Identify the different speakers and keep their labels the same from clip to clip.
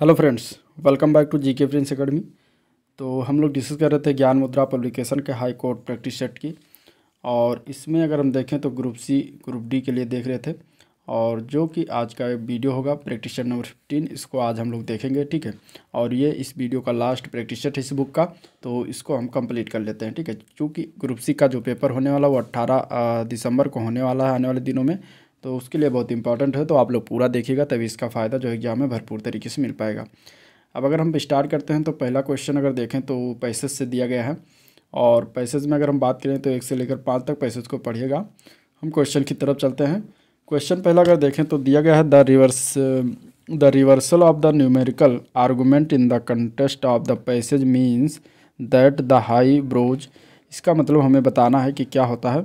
Speaker 1: hello friends welcome back to GK friends academy तो हम लोग डिस्कस कर रहे थे ज्ञान मुद्रा पब्लिकेशन के हाई कोर्ट प्रैक्टिस सेट की और इसमें अगर हम देखें तो ग्रुप सी ग्रुप डी के लिए देख रहे थे और जो कि आज का वीडियो होगा प्रैक्टिस सेट नंबर फिफ्टीन इसको आज हम लोग देखेंगे ठीक है और ये इस वीडियो का लास्ट प्रैक्टिस सेट इस बुक का तो इसको हम कम्प्लीट कर लेते हैं ठीक है क्योंकि ग्रुप सी का जो पेपर होने वाला वो अट्ठारह दिसंबर को होने वाला है आने वाले दिनों में तो उसके लिए बहुत इंपॉर्टेंट है तो आप लोग पूरा देखिएगा तभी इसका फ़ायदा जो एग्ज़ाम में भरपूर तरीके से मिल पाएगा अब अगर हम स्टार्ट करते हैं तो पहला क्वेश्चन अगर देखें तो पैसेज से दिया गया है और पैसेज में अगर हम बात करें तो एक से लेकर पाँच तक पैसेज को पढ़िएगा हम क्वेश्चन की तरफ चलते हैं क्वेश्चन पहला अगर देखें तो दिया गया है the reverse the reversal of the numerical argument in the contest of the passage means that the high brows इसका मतलब हमें बताना है कि क्या होता है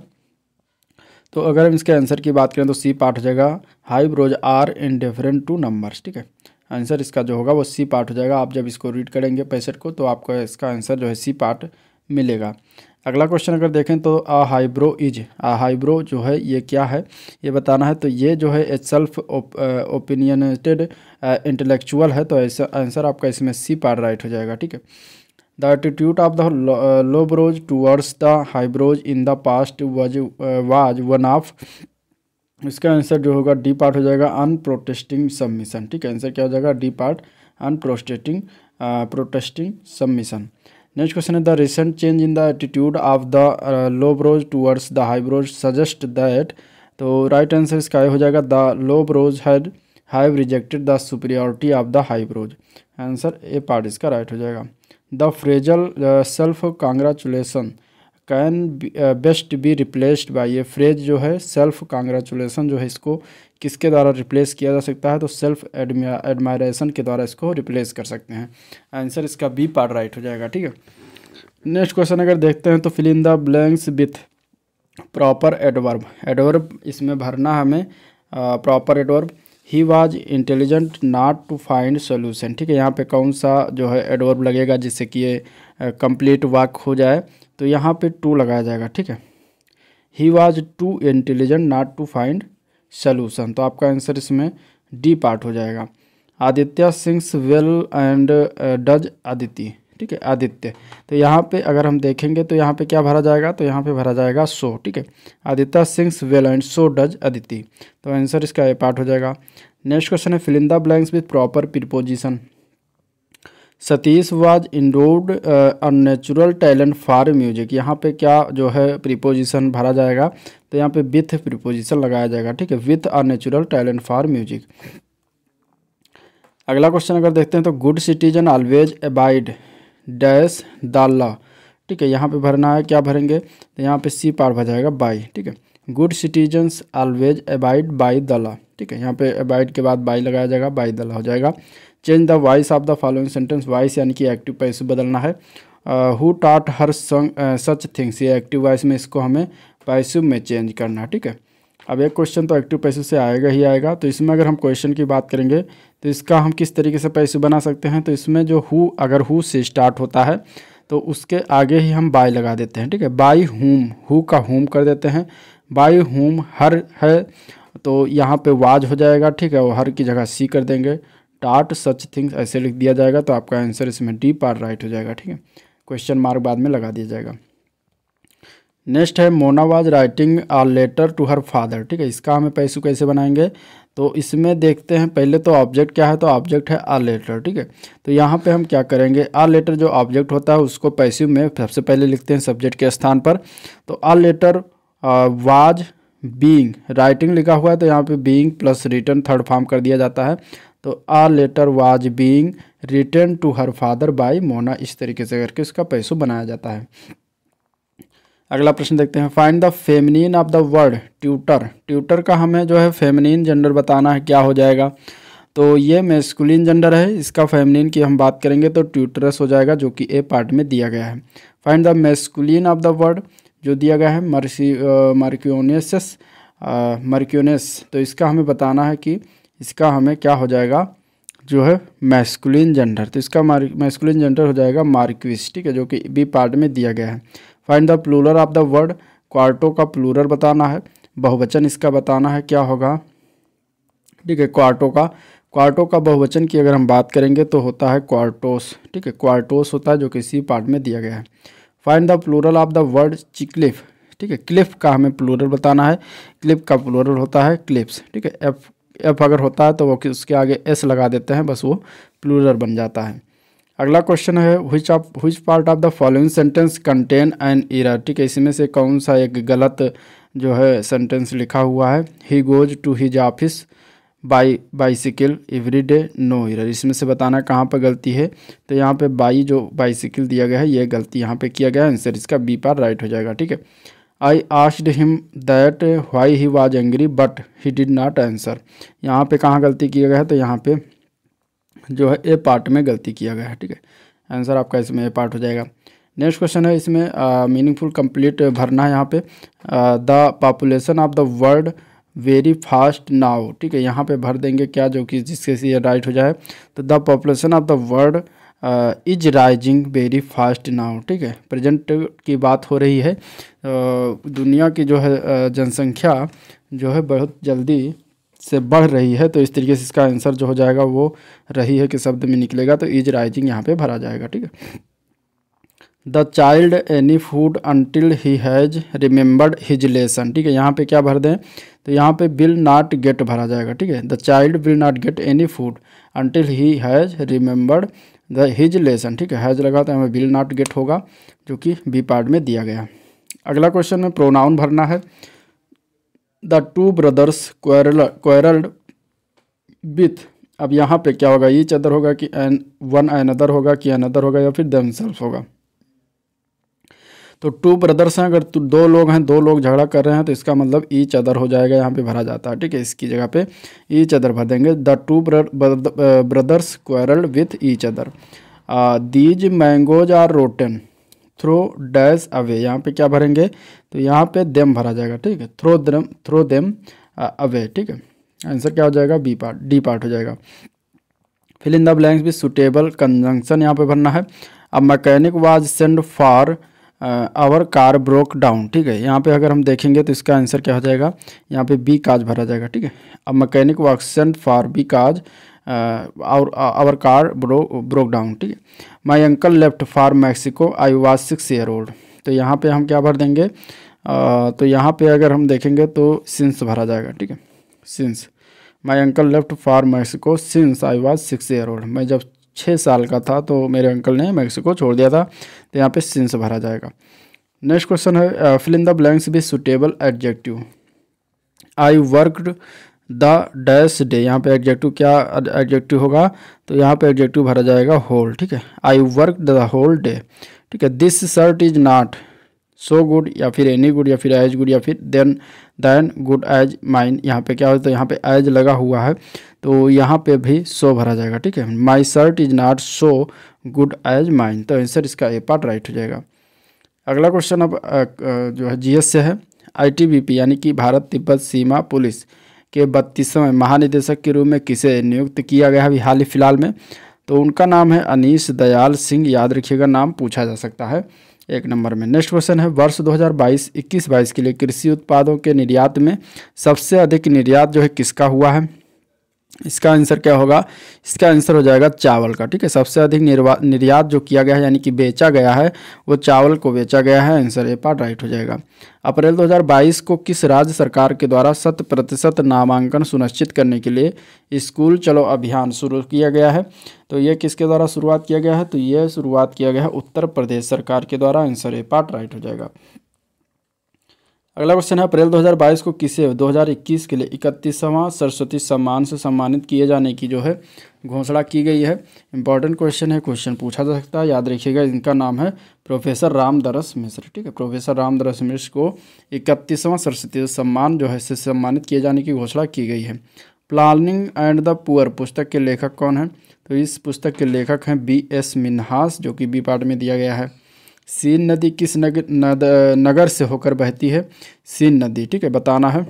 Speaker 1: तो अगर हम इसके आंसर की बात करें तो सी पार्ट हो जाएगा high brows are different to numbers ठीक है आंसर इसका जो होगा वो सी पार्ट हो जाएगा आप जब इसको रीड करेंगे पैसेट को तो आपको इसका आंसर जो है सी पार्ट मिलेगा अगला क्वेश्चन अगर देखें तो a highbrow is a highbrow जो है ये क्या है ये बताना है तो ये जो है ए सेल्फ ओपिनियनेटेड इंटेलेक्चुअल है तो ऐसा आंसर आपका इसमें सी पार्ट राइट हो जाएगा ठीक है the attitude of the low brows towards the high brows in the was one of इसका आंसर जो होगा डी पार्ट हो जाएगा अनप्रोटेस्टिंग सबमिशन ठीक है आंसर क्या हो जाएगा D part unprotesting protesting submission next question है the recent change in the attitude of the low brows the high brows suggest that तो राइट आंसर इसका हो जाएगा the low brows had have rejected the superiority of the high brows answer A part इसका right हो जाएगा the phrasal self congratulation can best be replaced by ये phrase जो है सेल्फ कांग्रेचुलेसन जो है इसको किसके द्वारा रिप्लेस किया जा सकता है तो सेल्फ एडमायरेशन के द्वारा इसको रिप्लेस कर सकते हैं आंसर इसका बी पार्ट राइट हो जाएगा ठीक है नेक्स्ट क्वेश्चन अगर देखते हैं तो fill the blanks with proper adverb adverb इसमें भरना हमें proper adverb he was intelligent not to find solution ठीक है यहाँ पे कौन सा जो है एडवर्ब लगेगा जिससे कि ये कंप्लीट वाक हो जाए तो यहाँ पे टू लगाया जाएगा ठीक है he was too intelligent not to find solution तो आपका आंसर इसमें डी पार्ट हो जाएगा Aditya sings well and does Aditya ठीक है आदित्य तो यहाँ पे अगर हम देखेंगे तो यहाँ पे क्या भरा जाएगा तो यहाँ पे भरा जाएगा सो ठीक है Aditya sings well and so does Aditi तो आंसर इसका ए पार्ट हो जाएगा नेक्स्ट क्वेश्चन है filling the blanks with proper preposition Satish was endowed unnatural talent for music यहाँ पे क्या जो है प्रिपोजिशन भरा जाएगा तो यहाँ पे विथ प्रिपोजिशन लगाया जाएगा ठीक है with a natural talent for music अगला क्वेश्चन अगर देखते हैं तो good citizen always abide dash दाला ठीक है यहाँ पे भरना है क्या भरेंगे तो यहाँ पे सी पार भर जाएगा बाई ठीक है good citizens always abide by the ठीक है यहाँ पे अबाइड के बाद बाई लगाया जाएगा बाई दला हो जाएगा change the voice of the following sentence voice यानी कि एक्टिव पर बदलना है who taught her such things ये एक्टिव वॉइस में इसको हमें पैसिव में चेंज करना है ठीक है अब एक क्वेश्चन तो एक्टिव पैसे से आएगा ही आएगा तो इसमें अगर हम क्वेश्चन की बात करेंगे तो इसका हम किस तरीके से पैसे बना सकते हैं तो इसमें जो हु अगर हु से स्टार्ट होता है तो उसके आगे ही हम बाय लगा देते हैं ठीक है बाई होम हु का होम कर देते हैं बाई होम हर है तो यहाँ पे वाज हो जाएगा ठीक है वो हर की जगह सी कर देंगे टाट सच थिंग्स ऐसे लिख दिया जाएगा तो आपका आंसर इसमें डी पार राइट हो जाएगा ठीक है क्वेश्चन मार्क बाद में लगा दिया जाएगा नेक्स्ट है Mona was writing a letter to her father ठीक है इसका हमें पैसु कैसे बनाएंगे तो इसमें देखते हैं पहले तो ऑब्जेक्ट क्या है तो ऑब्जेक्ट है आ लेटर ठीक है तो यहाँ पे हम क्या करेंगे आ लेटर जो ऑब्जेक्ट होता है उसको पैसिव में सबसे पहले लिखते हैं सब्जेक्ट के स्थान पर तो a letter was being writing लिखा हुआ है तो यहाँ पे being plus written third form कर दिया जाता है तो a letter was being written to her father by Mona इस तरीके से करके इसका पैसो बनाया जाता है अगला प्रश्न देखते हैं find the feminine of the word tutor tutor का हमें जो है फेमिनिन जेंडर बताना है क्या हो जाएगा तो ये मेस्कुलिन जेंडर है इसका फेमिनिन की हम बात करेंगे तो ट्यूटरस हो जाएगा जो कि ए पार्ट में दिया गया है find the masculine of the word जो दिया गया है मर्सी मर्क्योनेसस मर्क्योनेस तो इसका हमें बताना है कि इसका हमें क्या हो जाएगा जो है मैस्कुलिन जेंडर तो इसका मैस्कुलिन जेंडर हो जाएगा मार्क्विस ठीक है जो कि बी पार्ट में दिया गया है find the plural of the word quarto का प्लूलर बताना है बहुवचन इसका बताना है क्या होगा ठीक है क्वार्टो का क्वार्टो का बहुवचन की अगर हम बात करेंगे तो होता है क्वार्टोस ठीक है क्वार्टोस होता है जो किसी पार्ट में दिया गया है find the plural of the word चिक्लिफ ठीक है क्लिफ का हमें प्लूरल बताना है क्लिफ का प्लूरल होता है क्लिप्स ठीक है एफ एफ अगर होता है तो वो उसके आगे एस लगा देते हैं बस वो प्लूरल बन जाता है अगला क्वेश्चन है which of which part of the following sentence contain an error ठीक है इसमें से कौन सा एक गलत जो है सेंटेंस लिखा हुआ है he goes to his office by bicycle every day no error इसमें से बताना कहाँ पर गलती है तो यहाँ पे बाई जो बाइसिकल दिया गया है ये गलती यहाँ पे किया गया है आंसर इसका बी पार राइट हो जाएगा ठीक है I asked him that why he was angry but he did not answer यहाँ पे कहाँ गलती किया गया है तो यहाँ पे जो है ए पार्ट में गलती किया गया है ठीक है आंसर आपका इसमें ए पार्ट हो जाएगा नेक्स्ट क्वेश्चन है इसमें मीनिंगफुल कंप्लीट भरना है यहाँ पे the population of the world very fast now ठीक है यहाँ पे भर देंगे क्या जो कि जिसके से ये राइट हो जाए तो the population of the world is rising very fast now ठीक है प्रेजेंट की बात हो रही है uh, दुनिया की जो है जनसंख्या जो है बहुत जल्दी से बढ़ रही है तो इस तरीके से इसका आंसर जो हो जाएगा वो रही है कि शब्द में निकलेगा तो इज राइजिंग यहाँ पे भरा जाएगा ठीक है the child any food until he has remembered his lesson ठीक है यहाँ पे क्या भर दें तो यहाँ पे विल नॉट गेट भरा जाएगा ठीक है the child will not get any food until he has remembered the his lesson ठीक है हैज़ लगा तो हमें विल नॉट गेट होगा जो कि बी पार्ट में दिया गया अगला क्वेश्चन में प्रोनाउन भरना है the two brothers quarrelled with अब यहाँ पे क्या होगा ईच अदर होगा कि एन वन अदर होगा कि अनदर होगा या फिर देम होगा तो टू ब्रदर्स हैं अगर दो लोग हैं दो लोग झगड़ा कर रहे हैं तो इसका मतलब ईच अदर हो जाएगा यहाँ पे भरा जाता है ठीक है इसकी जगह पे ईच अदर भर देंगे the two brothers quarrelled with each other these mangoes are rotten throw dash away यहाँ पे क्या भरेंगे तो यहाँ पे देम भरा जाएगा ठीक है throw them throw them away ठीक है आंसर क्या हो जाएगा बी पार्ट डी पार्ट हो जाएगा फिल इन द ब्लैंक्स भी सुटेबल कंजंक्शन यहाँ पे भरना है अब mechanic was send for our car broke down ठीक है यहाँ पे अगर हम देखेंगे तो इसका आंसर क्या हो जाएगा यहाँ पे बी काज भरा जाएगा ठीक है अब मैकेनिक वर्कसन फॉर बी काज और our car bro broke down ठीक है my uncle left for Mexico I was six year old तो यहाँ पे हम क्या भर देंगे आ, तो यहाँ पे अगर हम देखेंगे तो सिंस भरा जाएगा ठीक है since my uncle left for Mexico since I was six year old मैं जब छः साल का था तो मेरे अंकल ने मैक्सिको छोड़ दिया था तो यहाँ पे सिंस भरा जाएगा नेक्स्ट क्वेश्चन है fill in the blanks with suitable adjective I worked the dash day यहाँ पे एडजेक्टिव क्या एडजेक्टिव होगा तो यहाँ पे एडजेक्टिव भरा जाएगा होल ठीक है I work the whole day ठीक है this shirt is not so good या फिर एनी गुड या फिर एज गुड या फिर then than good as mine यहाँ पे क्या होता है यहाँ पे एज लगा हुआ है तो यहाँ पे भी सो भरा जाएगा ठीक है my shirt is not so good as mine तो आंसर इसका ए पार्ट राइट हो जाएगा अगला क्वेश्चन अब जो है जीएस से है आईटीबीपी यानी कि भारत तिब्बत सीमा पुलिस के बत्तीसवें महानिदेशक के रूप में किसे नियुक्त किया गया है हाल ही फिलहाल में तो उनका नाम है अनिश दयाल सिंह याद रखिएगा नाम पूछा जा सकता है एक नंबर में नेक्स्ट क्वेश्चन है वर्ष 2022 21 22 के लिए कृषि उत्पादों के निर्यात में सबसे अधिक निर्यात जो है किसका हुआ है इसका आंसर क्या होगा इसका आंसर हो जाएगा चावल का ठीक है सबसे अधिक निर्यात जो किया गया है यानी कि बेचा गया है वो चावल को बेचा गया है आंसर ए पार्ट राइट हो जाएगा अप्रैल 2022 को किस राज्य सरकार के द्वारा शत प्रतिशत नामांकन सुनिश्चित करने के लिए स्कूल चलो अभियान शुरू किया गया है तो ये किसके द्वारा शुरुआत किया गया है तो ये शुरुआत किया गया है उत्तर प्रदेश सरकार के द्वारा आंसर ए पार्ट राइट हो जाएगा अगला क्वेश्चन है अप्रैल 2022 को किसे 2021 के लिए इकतीसवां सरस्वती सम्मान से सम्मानित किए जाने की जो है घोषणा की गई है इंपॉर्टेंट क्वेश्चन है क्वेश्चन पूछा जा सकता है याद रखिएगा इनका नाम है प्रोफेसर रामदरस मिश्र ठीक है प्रोफेसर रामदरस मिश्र को इकतीसवां सरस्वती सम्मान जो है इससे सम्मानित किए जाने की घोषणा की गई है प्लानिंग एंड द पुअर पुस्तक के लेखक कौन है तो इस पुस्तक के लेखक हैं बी एस मिन्हास जो कि बी पार्ट में दिया गया है सीन नदी किस नगर नद, नगर से होकर बहती है सीन नदी ठीक है बताना है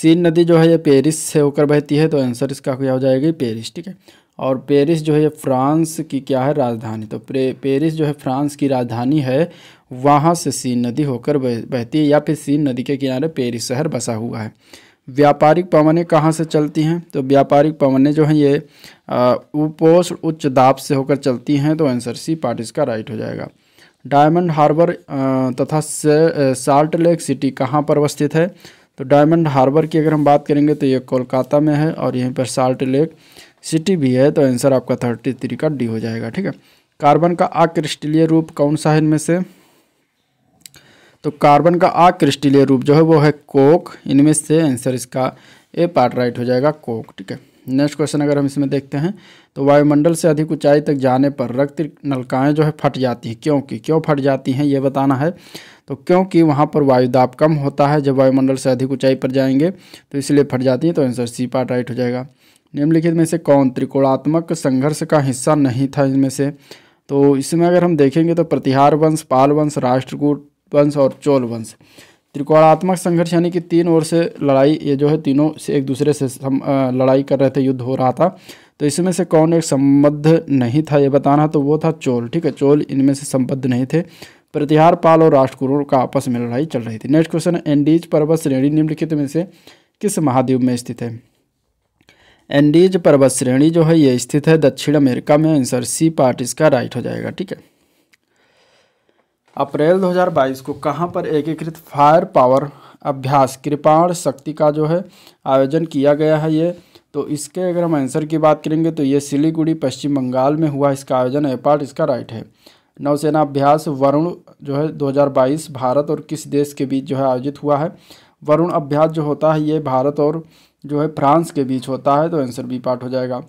Speaker 1: सीन नदी जो है ये पेरिस से होकर बहती है तो आंसर इसका क्या हो जाएगी पेरिस ठीक है और पेरिस जो है ये फ्रांस की क्या है राजधानी तो पेरिस जो है फ्रांस की राजधानी है वहाँ से सीन नदी होकर बहती है या फिर सीन नदी के किनारे पेरिस शहर बसा हुआ है व्यापारिक पवनें कहाँ से चलती हैं तो व्यापारिक पवनें जो हैं ये उपोष उच्च दाब से होकर चलती हैं तो आंसर सी पार्ट इसका राइट हो जाएगा डायमंड हार्बर तथा साल्ट लेक सिटी कहाँ पर अवस्थित है तो डायमंड हार्बर की अगर हम बात करेंगे तो ये कोलकाता में है और यहीं पर साल्ट लेक सिटी भी है तो आंसर आपका थर्टी थ्री का डी हो जाएगा ठीक है कार्बन का आकृष्टलीय रूप कौन सा है इनमें से तो कार्बन का आकृष्टिलीय रूप जो है वो है कोक इनमें से आंसर इसका ए पार्ट राइट हो जाएगा कोक ठीक है नेक्स्ट क्वेश्चन अगर हम इसमें देखते हैं तो वायुमंडल से अधिक ऊंचाई तक जाने पर रक्त नलकाएं जो है फट जाती हैं क्योंकि क्यों फट जाती हैं ये बताना है तो क्योंकि वहाँ पर वायुदाब कम होता है जब वायुमंडल से अधिक ऊंचाई पर जाएंगे तो इसलिए फट जाती हैं तो आंसर सी पार्ट राइट हो जाएगा निम्नलिखित में से कौन त्रिकोणात्मक संघर्ष का हिस्सा नहीं था इनमें से तो इसमें अगर हम देखेंगे तो प्रतिहार वंश पाल वंश राष्ट्रकूट वंश और चोल वंश त्रिकोणात्मक संघर्ष यानी कि तीन ओर से लड़ाई ये जो है तीनों से एक दूसरे से आ, लड़ाई कर रहे थे युद्ध हो रहा था तो इसमें से कौन एक संबद्ध नहीं था ये बताना तो वो था चोल ठीक है चोल इनमें से संबद्ध नहीं थे प्रतिहार पाल और राष्ट्रकुरों का आपस में लड़ाई चल रही थी नेक्स्ट क्वेश्चन एंडीज पर्वत श्रेणी निम्नलिखित में से किस महाद्वीप में स्थित है एंडीज पर्वत श्रेणी जो है ये स्थित है दक्षिण अमेरिका में आंसर सी पार्ट इसका राइट हो जाएगा ठीक है अप्रैल 2022 को कहाँ पर एकीकृत फायर पावर अभ्यास कृपाण शक्ति का जो है आयोजन किया गया है ये तो इसके अगर हम आंसर की बात करेंगे तो ये सिलीगुड़ी पश्चिम बंगाल में हुआ इसका आयोजन ए पार्ट इसका राइट है नौसेना अभ्यास वरुण जो है 2022 भारत और किस देश के बीच जो है आयोजित हुआ है वरुण अभ्यास जो होता है ये भारत और जो है फ्रांस के बीच होता है तो आंसर बी पार्ट हो जाएगा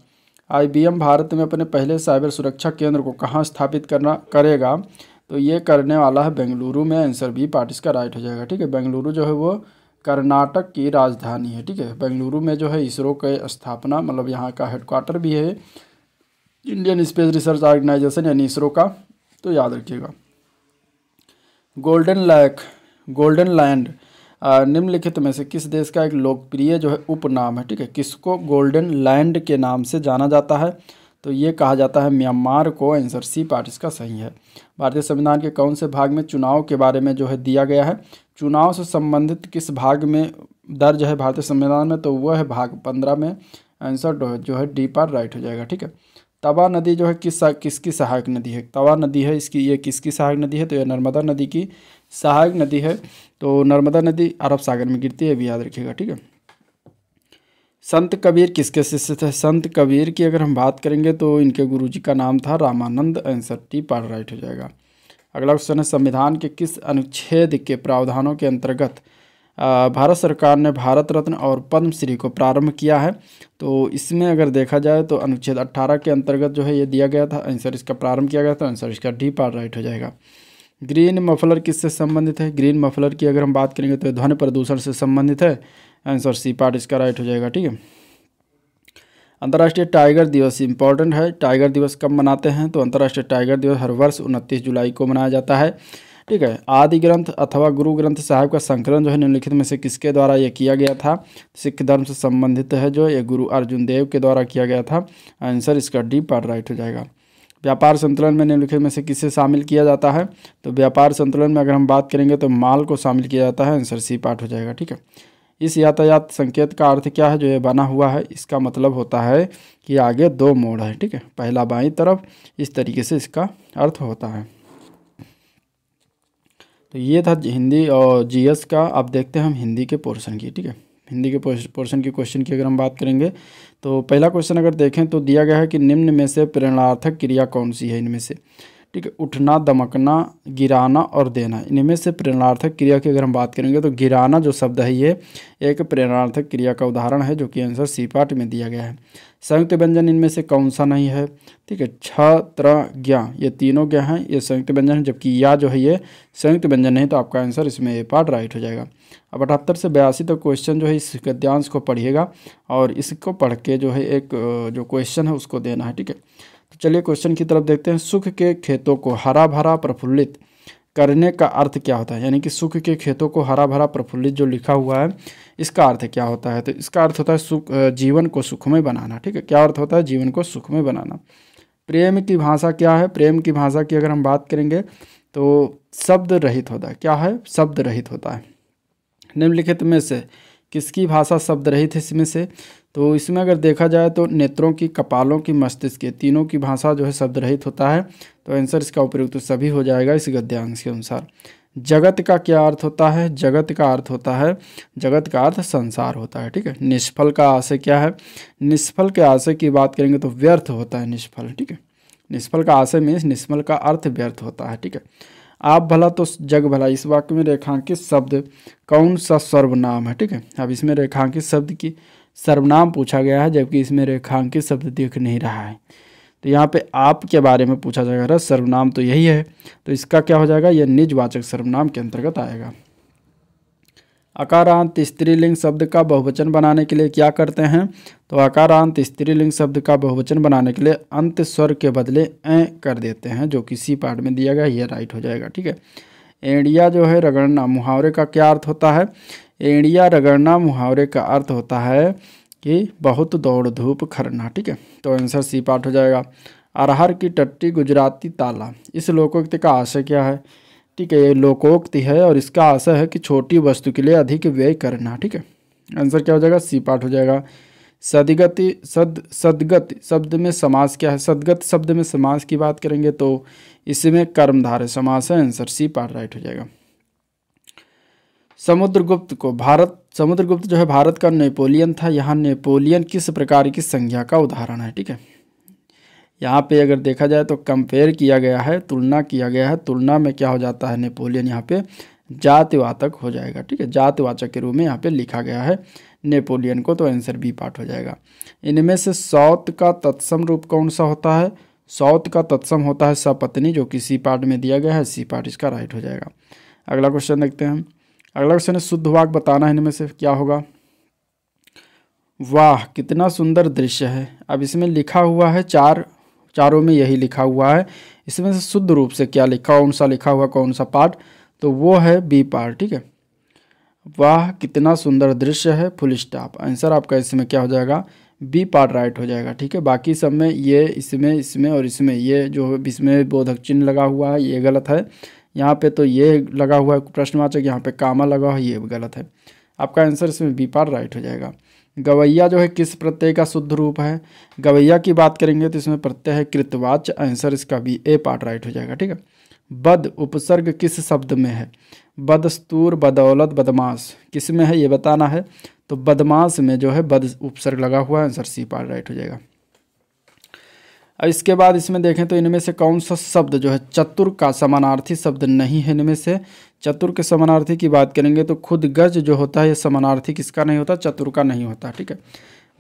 Speaker 1: आईबीएम भारत में अपने पहले साइबर सुरक्षा केंद्र को कहाँ स्थापित करना करेगा तो ये करने वाला है बेंगलुरु में आंसर बी पार्ट इसका राइट हो जाएगा ठीक है बेंगलुरु जो है वो कर्नाटक की राजधानी है ठीक है बेंगलुरु में जो है इसरो के स्थापना मतलब यहाँ का हेडक्वार्टर भी है इंडियन स्पेस रिसर्च ऑर्गेनाइजेशन यानी इसरो का तो याद रखिएगा गोल्डन लैक गोल्डन लैंड निम्नलिखित में से किस देश का एक लोकप्रिय जो है उपनाम है ठीक है किसको गोल्डन लैंड के नाम से जाना जाता है तो ये कहा जाता है म्यांमार को आंसर सी पार्ट इसका सही है भारतीय संविधान के कौन से भाग में चुनाव के बारे में जो है दिया गया है चुनाव से संबंधित किस भाग में दर्ज है भारतीय संविधान में तो वह है भाग पंद्रह में आंसर जो है डी पार राइट हो जाएगा ठीक है तवा नदी जो है किस किसकी सहायक नदी है तवा नदी है इसकी ये किसकी सहायक नदी है तो यह नर्मदा नदी की सहायक नदी है तो नर्मदा नदी अरब सागर में गिरती है भी याद रखिएगा ठीक है संत कबीर किसके शिष्य थे संत कबीर की अगर हम बात करेंगे तो इनके गुरुजी का नाम था Ramanand answer T part right हो जाएगा अगला क्वेश्चन है संविधान के किस अनुच्छेद के प्रावधानों के अंतर्गत भारत सरकार ने भारत रत्न और पद्मश्री को प्रारंभ किया है तो इसमें अगर देखा जाए तो अनुच्छेद 18 के अंतर्गत जो है ये दिया गया था आंसर इसका प्रारंभ किया गया था आंसर इसका डी पार राइट हो जाएगा ग्रीन मफलर किससे संबंधित है ग्रीन मफलर की अगर हम बात करेंगे तो ध्वनि प्रदूषण से संबंधित है आंसर सी पार्ट इसका राइट हो जाएगा ठीक है अंतर्राष्ट्रीय टाइगर दिवस इंपॉर्टेंट है टाइगर दिवस कब मनाते हैं तो अंतर्राष्ट्रीय टाइगर दिवस हर वर्ष उनतीस जुलाई को मनाया जाता है ठीक है आदि ग्रंथ अथवा गुरु ग्रंथ साहब का संकलन जो है निम्नलिखित में से किसके द्वारा यह किया गया था सिख धर्म से संबंधित है जो ये गुरु अर्जुन देव के द्वारा किया गया था आंसर इसका डी पार्ट राइट हो जाएगा व्यापार संतुलन में निम्नलिखित में से किसे शामिल किया जाता है तो व्यापार संतुलन में अगर हम बात करेंगे तो माल को शामिल किया जाता है आंसर सी पार्ट हो जाएगा ठीक है इस यातायात संकेत का अर्थ क्या है जो ये बना हुआ है इसका मतलब होता है कि आगे दो मोड़ है ठीक है पहला बाई तरफ इस तरीके से इसका अर्थ होता है तो ये था हिंदी और जीएस का अब देखते हैं हम हिंदी के पोर्शन की ठीक है हिंदी के पोर्शन के क्वेश्चन की अगर हम बात करेंगे तो पहला क्वेश्चन अगर देखें तो दिया गया है कि निम्न में से प्रेरणार्थक क्रिया कौन सी है इनमें से ठीक है उठना दमकना गिराना और देना इनमें से प्रेरणार्थक क्रिया की अगर हम बात करेंगे तो गिराना जो शब्द है ये एक प्रेरणार्थक क्रिया का उदाहरण है जो कि आंसर सी पार्ट में दिया गया है संयुक्त व्यंजन इनमें से कौन सा नहीं है ठीक है छ त्र ज्ञा ये तीनों ज्ञा हैं ये संयुक्त व्यंजन है जबकि या जो है ये संयुक्त व्यंजन नहीं तो आपका आंसर इसमें ए पार्ट राइट हो जाएगा अब अठहत्तर से बयासी तक तो क्वेश्चन जो है इस गद्यांश को पढ़िएगा और इसको पढ़ के जो है एक जो क्वेश्चन है उसको देना है ठीक है तो चलिए क्वेश्चन की तरफ देखते हैं सुख के खेतों को हरा भरा प्रफुल्लित करने का अर्थ क्या होता है यानी कि सुख के खेतों को हरा भरा प्रफुल्लित जो लिखा हुआ है इसका अर्थ क्या होता है तो इसका अर्थ होता है सुख जीवन को सुखमय बनाना ठीक है क्या अर्थ होता है जीवन को सुखमय बनाना प्रेम की भाषा क्या है प्रेम की भाषा की अगर हम बात करेंगे तो शब्द रहित होता है क्या है शब्द रहित होता है निम्नलिखित में से किसकी भाषा शब्द रहित है इसमें से तो इसमें अगर देखा जाए तो नेत्रों की कपालों की मस्तिष्क के तीनों की भाषा जो है शब्द रहित होता है तो आंसर इसका उपयुक्त तो सभी हो जाएगा इस गद्यांश के अनुसार जगत का क्या अर्थ होता है जगत का अर्थ होता है जगत का अर्थ संसार होता है ठीक है निष्फल का आशय क्या है निष्फल के आशय की बात करेंगे तो व्यर्थ होता है निष्फल ठीक है निष्फल का आशय मीन्स निष्फल का अर्थ व्यर्थ होता है ठीक है आप भला तो जग भला इस वाक्य में रेखांकित शब्द कौन सा सर्वनाम है ठीक है अब इसमें रेखांकित शब्द की सर्वनाम पूछा गया है जबकि इसमें रेखांकित शब्द दिख नहीं रहा है तो यहाँ पे आप के बारे में पूछा जा रहा है सर्वनाम तो यही है तो इसका क्या हो जाएगा यह निजवाचक सर्वनाम के अंतर्गत आएगा अकारांत स्त्रीलिंग शब्द का बहुवचन बनाने के लिए क्या करते हैं तो अकारांत स्त्रीलिंग शब्द का बहुवचन बनाने के लिए अंत स्वर के बदले ए कर देते हैं जो किसी पार्ट में दिया गया यह राइट हो जाएगा ठीक है एंडिया जो है रगड़ना मुहावरे का क्या अर्थ होता है एंडिया रगड़ना मुहावरे का अर्थ होता है कि बहुत दौड़ धूप खरना ठीक है तो आंसर सी पार्ट हो जाएगा अरहर की टट्टी गुजराती ताला इस लोकोक्ति का आशय क्या है ठीक है ये लोकोक्ति है और इसका आशय है कि छोटी वस्तु के लिए अधिक व्यय करना ठीक है आंसर क्या हो जाएगा सी पार्ट हो जाएगा सदगति सद सदगत शब्द में समास क्या है सदगत शब्द में समास की बात करेंगे तो इसमें कर्मधार है समास है आंसर सी पार्ट राइट हो जाएगा समुद्रगुप्त को भारत समुद्रगुप्त जो है भारत का नेपोलियन था यहाँ नेपोलियन किस प्रकार की संज्ञा का उदाहरण है ठीक है यहाँ पे अगर देखा जाए तो कंपेयर किया गया है तुलना किया गया है तुलना में क्या हो जाता है नेपोलियन यहाँ पे जातिवाचक हो जाएगा ठीक है जातिवाचक के रूप में यहाँ पे लिखा गया है नेपोलियन को तो आंसर बी पार्ट हो जाएगा इनमें से सौत का तत्सम रूप कौन सा होता है सौत का तत्सम होता है सपत्नी जो कि सी पार्ट में दिया गया है सी पार्ट इसका राइट हो जाएगा अगला क्वेश्चन देखते हैं अगला क्वेश्चन है शुद्ध वाक बताना है इनमें से क्या होगा वाह कितना सुंदर दृश्य है अब इसमें लिखा हुआ है चार चारों में यही लिखा हुआ है इसमें से शुद्ध रूप से क्या लिखा कौन सा लिखा हुआ कौन सा पार्ट तो वो है बी पार्ट ठीक है वाह कितना सुंदर दृश्य है फुल स्टाप आंसर आपका इसमें क्या हो जाएगा बी पार्ट राइट हो जाएगा ठीक है बाकी सब में ये इसमें इसमें और इसमें ये जो इसमें बोधक चिन्ह लगा हुआ है ये गलत है यहाँ पे तो ये लगा हुआ है प्रश्नवाचक यहाँ पे कामा लगा हुआ है ये गलत है आपका आंसर इसमें बी पार्ट राइट हो जाएगा गवैया जो है किस प्रत्यय का शुद्ध रूप है गवैया की बात करेंगे तो इसमें प्रत्यय है कृतवाच आंसर इसका भी ए पार्ट राइट हो जाएगा ठीक है बद उपसर्ग किस शब्द में है बदस्तूर बदौलत बदमाश किस में है ये बताना है तो बदमाश में जो है बद उपसर्ग लगा हुआ है आंसर सी पार्ट राइट हो जाएगा अब इसके बाद इसमें देखें तो इनमें से कौन सा शब्द जो है चतुर का समानार्थी शब्द नहीं है इनमें से चतुर के समानार्थी की बात करेंगे तो खुद गज जो होता है ये समानार्थी किसका नहीं होता चतुर का नहीं होता ठीक है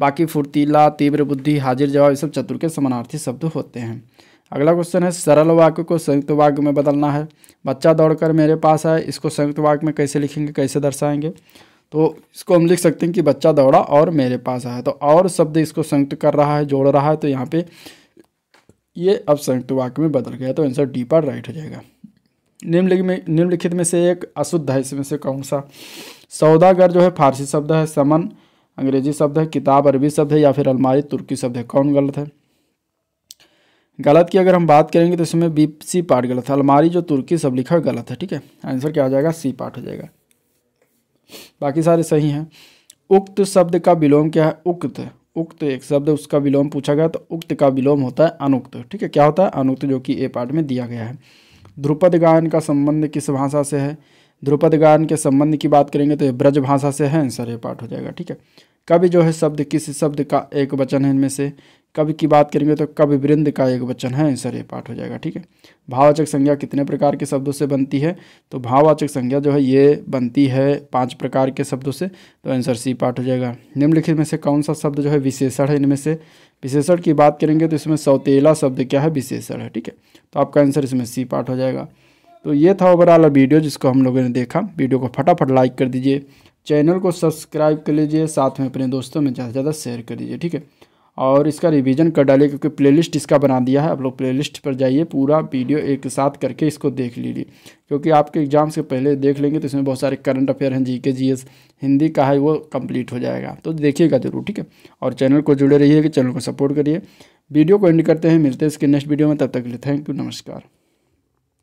Speaker 1: बाकी फुर्तीला तीव्र बुद्धि हाजिर जवाब ये सब चतुर के समानार्थी शब्द होते हैं अगला क्वेश्चन है सरल वाक्य को संयुक्त वाक्य में बदलना है बच्चा दौड़कर मेरे पास आए इसको संयुक्त वाक्य में कैसे लिखेंगे कैसे दर्शाएंगे तो इसको हम लिख सकते हैं कि बच्चा दौड़ा और मेरे पास आया तो और शब्द इसको संयुक्त कर रहा है जोड़ रहा है तो यहाँ पे ये अब संयुक्त वाक्य में बदल गया तो आंसर डी पर राइट हो जाएगा निम्नलिखित में निम्नलिखित में से एक अशुद्ध है इसमें से कौन सा सौदागर जो है फारसी शब्द है समन अंग्रेजी शब्द है किताब अरबी शब्द है या फिर अलमारी तुर्की शब्द है कौन गलत है गलत की अगर हम बात करेंगे तो इसमें बी सी पार्ट गलत है अलमारी जो तुर्की शब्द लिखा गलत है ठीक है आंसर क्या हो जाएगा सी पार्ट हो जाएगा बाकी सारे सही हैं उक्त शब्द का विलोम क्या है उक्त उक्त एक शब्द उसका विलोम पूछा गया तो उक्त का विलोम होता है अनुक्त ठीक है क्या होता है अनुक्त जो कि ए पार्ट में दिया गया है ध्रुपद गायन का संबंध किस भाषा से है ध्रुपद गायन के संबंध की बात करेंगे तो ब्रज भाषा से है आंसर ए पार्ट हो जाएगा ठीक है कवि जो है शब्द किस शब्द का एक वचन है इनमें से कवि की बात करेंगे तो कवि वृंद का एक वचन है आंसर ये पाठ हो जाएगा ठीक है भाववाचक संज्ञा कितने प्रकार के शब्दों से बनती है तो भाववाचक संज्ञा जो है ये बनती है पांच प्रकार के शब्दों से तो आंसर सी पाठ हो जाएगा निम्नलिखित में से कौन सा शब्द जो है विशेषण है इनमें से विशेषण की बात करेंगे तो इसमें सौतेला शब्द क्या है विशेषण है ठीक है तो आपका आंसर इसमें सी पाठ हो जाएगा तो ये था ओवरऑल वीडियो जिसको हम लोगों ने देखा वीडियो को फटाफट लाइक कर दीजिए चैनल को सब्सक्राइब कर लीजिए साथ में अपने दोस्तों में ज़्यादा से ज़्यादा शेयर कर दीजिए ठीक है और इसका रिवीजन कर डालिए क्योंकि प्लेलिस्ट इसका बना दिया है आप लोग प्लेलिस्ट पर जाइए पूरा वीडियो एक साथ करके इसको देख लीजिए क्योंकि आपके एग्ज़ाम से पहले देख लेंगे तो इसमें बहुत सारे करंट अफेयर हैं जी के जी एस हिंदी का है वो कंप्लीट हो जाएगा तो देखिएगा ज़रूर ठीक है और चैनल को जुड़े रहिए चैनल को सपोर्ट करिए वीडियो को एंड करते हैं मिलते हैं इसके नेक्स्ट वीडियो में तब तक के लिए थैंक यू नमस्कार